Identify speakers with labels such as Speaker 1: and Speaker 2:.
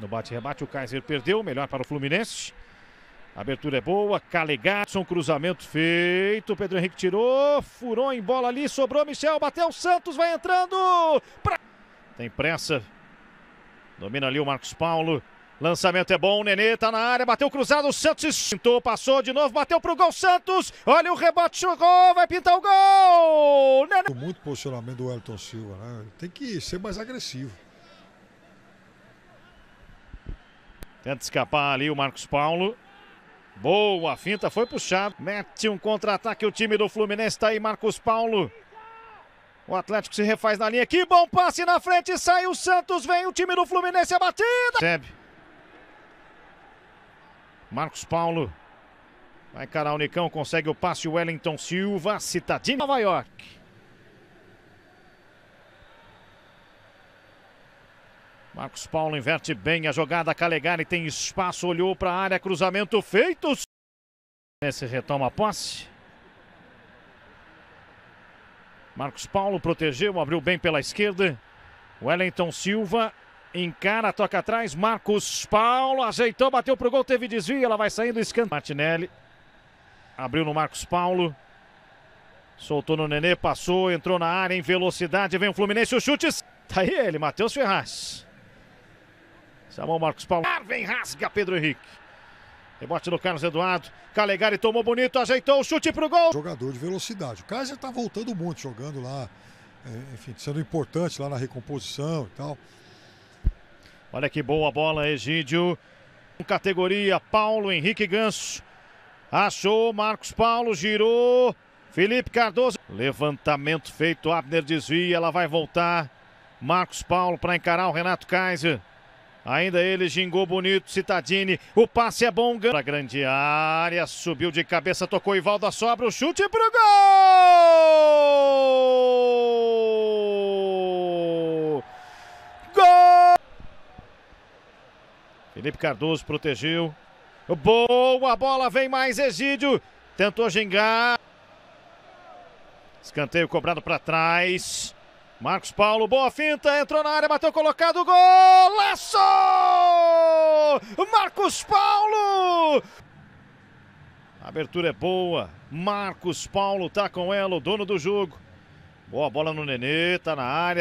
Speaker 1: No bate-rebate, o Kaiser perdeu, melhor para o Fluminense. abertura é boa, Calegatson, cruzamento feito, Pedro Henrique tirou, furou em bola ali, sobrou Michel, bateu, Santos vai entrando! Pra... Tem pressa, domina ali o Marcos Paulo, lançamento é bom, Nenê tá na área, bateu cruzado, o Santos pintou, passou de novo, bateu pro gol, Santos, olha o rebote, chegou, vai pintar o gol! Nenê... Muito posicionamento do Elton Silva, né? tem que ser mais agressivo. Tenta escapar ali o Marcos Paulo. Boa, a finta foi puxada. Mete um contra-ataque o time do Fluminense. Tá aí Marcos Paulo. O Atlético se refaz na linha. Que bom passe na frente. Sai o Santos. Vem o time do Fluminense. A batida. Recebe. Marcos Paulo. Vai encarar o Nicão. Consegue o passe. O Wellington Silva. Citadinho. Nova York. Marcos Paulo inverte bem a jogada. Calegari tem espaço, olhou para a área, cruzamento feito. Messi retoma a posse. Marcos Paulo protegeu, abriu bem pela esquerda. Wellington Silva encara, toca atrás. Marcos Paulo ajeitou, bateu pro gol, teve desvio. Ela vai saindo escanteio. Martinelli abriu no Marcos Paulo. Soltou no Nenê, passou, entrou na área em velocidade. Vem o Fluminense, o chute. Tá aí ele, Matheus Ferraz. Chamou o Marcos Paulo. Vem, rasga Pedro Henrique. Rebote do Carlos Eduardo. Calegari tomou bonito, ajeitou o chute pro gol. Jogador de velocidade. O Kaiser tá voltando muito, jogando lá. É, enfim, sendo importante lá na recomposição e tal. Olha que boa bola, Egídio. Categoria Paulo Henrique Ganso. Achou Marcos Paulo, girou. Felipe Cardoso. Levantamento feito, Abner desvia, ela vai voltar. Marcos Paulo para encarar o Renato Kaiser. Ainda ele gingou bonito, Citadini. O passe é bom, para grande área, subiu de cabeça, tocou Ivaldo, sobra o chute pro gol! Gol! Felipe Cardoso protegeu. Boa bola, vem mais Egídio. Tentou gingar. Escanteio cobrado para trás. Marcos Paulo, boa finta, entrou na área, bateu colocado, golaço! Marcos Paulo! A abertura é boa, Marcos Paulo tá com ela, o dono do jogo. Boa bola no Nenê, tá na área.